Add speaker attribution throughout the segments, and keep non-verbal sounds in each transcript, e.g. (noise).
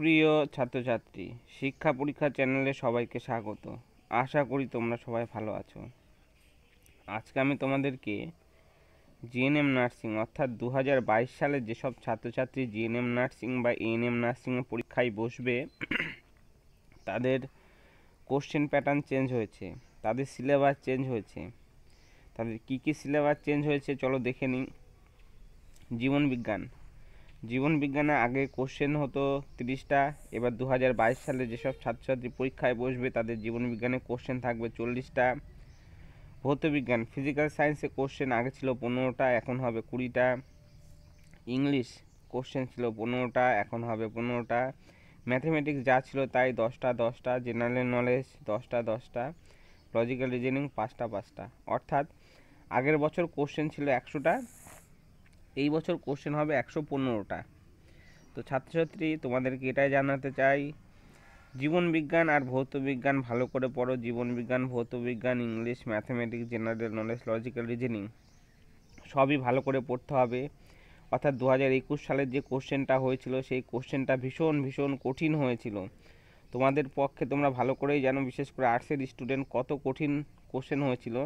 Speaker 1: প্রিয় ছাত্রছাত্রী শিক্ষা পরীক্ষা চ্যানেলে সবাইকে স্বাগত আশা করি তোমরা সবাই ভালো আছো আজকে আমি তোমাদেরকে জিএনএম নার্সিং অর্থাৎ দু সালে যেসব ছাত্রছাত্রী জিএনএম নার্সিং বা এএনএম নার্সিং পরীক্ষায় বসবে তাদের কোশ্চেন প্যাটার্ন চেঞ্জ হয়েছে তাদের সিলেবাস চেঞ্জ হয়েছে তাদের কী কী সিলেবাস চেঞ্জ হয়েছে চলো দেখে নিই জীবন বিজ্ঞান জীবনবিজ্ঞানে আগে কোশ্চেন হতো তিরিশটা এবার দু হাজার বাইশ সালে যেসব ছাত্রছাত্রী পরীক্ষায় বসবে তাদের বিজ্ঞানে কোশ্চেন থাকবে চল্লিশটা ভৌতবিজ্ঞান ফিজিক্যাল সায়েন্সে কোশ্চেন আগে ছিল পনেরোটা এখন হবে কুড়িটা ইংলিশ কোশ্চেন ছিল পনেরোটা এখন হবে পনেরোটা ম্যাথমেটিক্স যা ছিল তাই দশটা দশটা জেনারেল নলেজ দশটা দশটা লজিক্যাল রিজনিং পাঁচটা পাঁচটা অর্থাৎ আগের বছর কোশ্চেন ছিল একশোটা এই বছর কোশ্চেন হবে একশো পনেরোটা তো ছাত্রছাত্রী তোমাদেরকে এটাই জানাতে চাই জীবন বিজ্ঞান আর ভৌত বিজ্ঞান ভালো করে পড়ো জীবন বিজ্ঞান ভৌত বিজ্ঞান English mathematics general knowledge logical reasoning সবই ভালো করে পড়তে হবে অর্থাৎ দু হাজার একুশ সালের যে কোশ্চেনটা হয়েছিল সেই কোশ্চেনটা ভীষণ ভীষণ কঠিন হয়েছিল তোমাদের পক্ষে তোমরা ভালো করেই জানো বিশেষ করে আর্টসের স্টুডেন্ট কত কঠিন কোশ্চেন হয়েছিল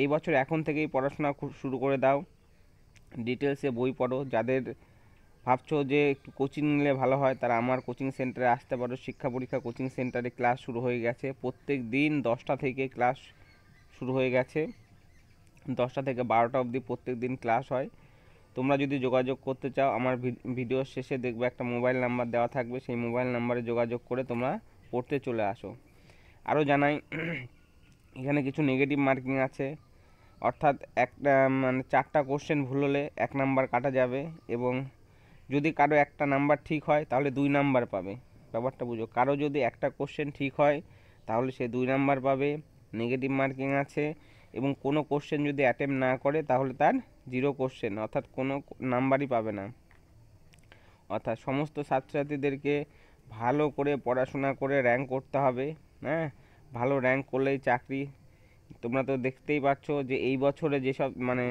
Speaker 1: এই বছর এখন থেকেই পড়াশোনা শুরু করে দাও ডিটেলসে বই পড়ো যাদের ভাবছো যে একটু কোচিং নিলে ভালো হয় তারা আমার কোচিং সেন্টারে আসতে পারো শিক্ষা পরীক্ষা কোচিং সেন্টারে ক্লাস শুরু হয়ে গেছে প্রত্যেক দিন দশটা থেকে ক্লাস শুরু হয়ে গেছে দশটা থেকে বারোটা অবধি প্রত্যেক দিন ক্লাস হয় তোমরা যদি যোগাযোগ করতে চাও আমার ভিডিওর শেষে দেখবে একটা মোবাইল নাম্বার দেওয়া থাকবে সেই মোবাইল নাম্বারে যোগাযোগ করে তোমরা পড়তে চলে আসো আরও জানাই (clears throat) এখানে কিছু নেগেটিভ মার্কিং আছে অর্থাৎ একটা মানে চারটা কোশ্চেন ভুল হলে এক নাম্বার কাটা যাবে এবং যদি কারো একটা নাম্বার ঠিক হয় তাহলে দুই নাম্বার পাবে ব্যাপারটা বুঝো কারো যদি একটা কোশ্চেন ঠিক হয় তাহলে সে দুই নাম্বার পাবে নেগেটিভ মার্কিং আছে এবং কোনো কোশ্চেন যদি অ্যাটেম্প না করে তাহলে তার জিরো কোশ্চেন অর্থাৎ কোনো নাম্বারই পাবে না অর্থাৎ সমস্ত ছাত্রছাত্রীদেরকে ভালো করে পড়াশোনা করে র্যাঙ্ক করতে হবে হ্যাঁ ভালো র্যাঙ্ক করলেই চাকরি তোমরা তো দেখতেই পাচ্ছ যে এই বছরে যেসব মানে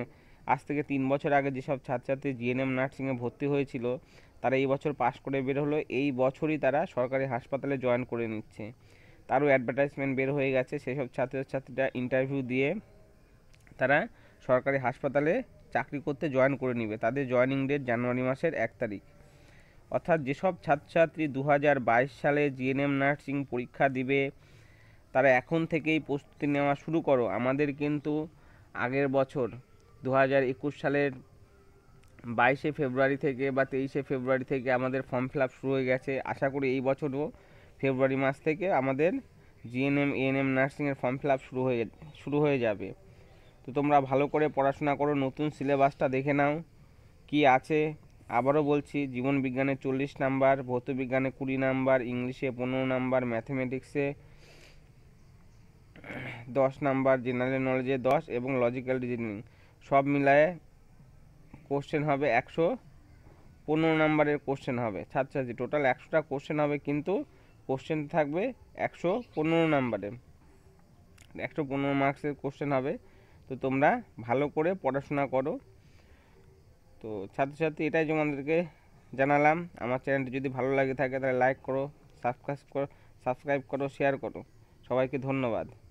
Speaker 1: আজ থেকে তিন বছর আগে যেসব ছাত্রছাত্রী জিএনএম নার্সিংয়ে ভর্তি হয়েছিল তারা এই বছর পাশ করে বের হলো এই বছরই তারা সরকারি হাসপাতালে জয়েন করে নিচ্ছে তারও অ্যাডভার্টাইজমেন্ট বের হয়ে গেছে সেসব ছাত্রছাত্রীরা ইন্টারভিউ দিয়ে তারা সরকারি হাসপাতালে চাকরি করতে জয়েন করে নেবে তাদের জয়নিং ডেট জানুয়ারি মাসের এক তারিখ অর্থাৎ যেসব ছাত্রছাত্রী দু হাজার বাইশ সালে জিএনএম নার্সিং পরীক্ষা দিবে তারা এখন থেকেই প্রস্তুতি নেওয়া শুরু করো আমাদের কিন্তু আগের বছর দু হাজার একুশ সালের বাইশে ফেব্রুয়ারি থেকে বা তেইশে ফেব্রুয়ারি থেকে আমাদের ফর্ম ফিল আপ শুরু হয়ে গেছে আশা করি এই বছরও ফেব্রুয়ারি মাস থেকে আমাদের জিএনএম এএনএম নার্সিংয়ের ফর্ম ফিল আপ শুরু হয়ে শুরু হয়ে যাবে তো তোমরা ভালো করে পড়াশোনা করো নতুন সিলেবাসটা দেখে নাও কি আছে আবারও বলছি জীবন বিজ্ঞানে চল্লিশ নাম্বার ভৌতবিজ্ঞানে কুড়ি নাম্বার ইংলিশে পনেরো নাম্বার ম্যাথমেটিক্সে দশ নাম্বার জেনারেল নলেজে দশ এবং লজিক্যাল রিজনিং সব মিলায়ে কোশ্চেন হবে একশো পনেরো নাম্বারের কোশ্চেন হবে ছাত্রছাত্রী টোটাল একশোটা কোশ্চেন হবে কিন্তু কোশ্চেন থাকবে একশো পনেরো নাম্বারে একশো পনেরো মার্কসের কোশ্চেন হবে তো তোমরা ভালো করে পড়াশোনা করো তো ছাত্রছাত্রী এটাই তোমাদেরকে জানালাম আমার চ্যানেলটি যদি ভালো লাগে থাকে তাহলে লাইক করো সাবস্ক্রাইব করো সাবস্ক্রাইব করো শেয়ার করো সবাইকে ধন্যবাদ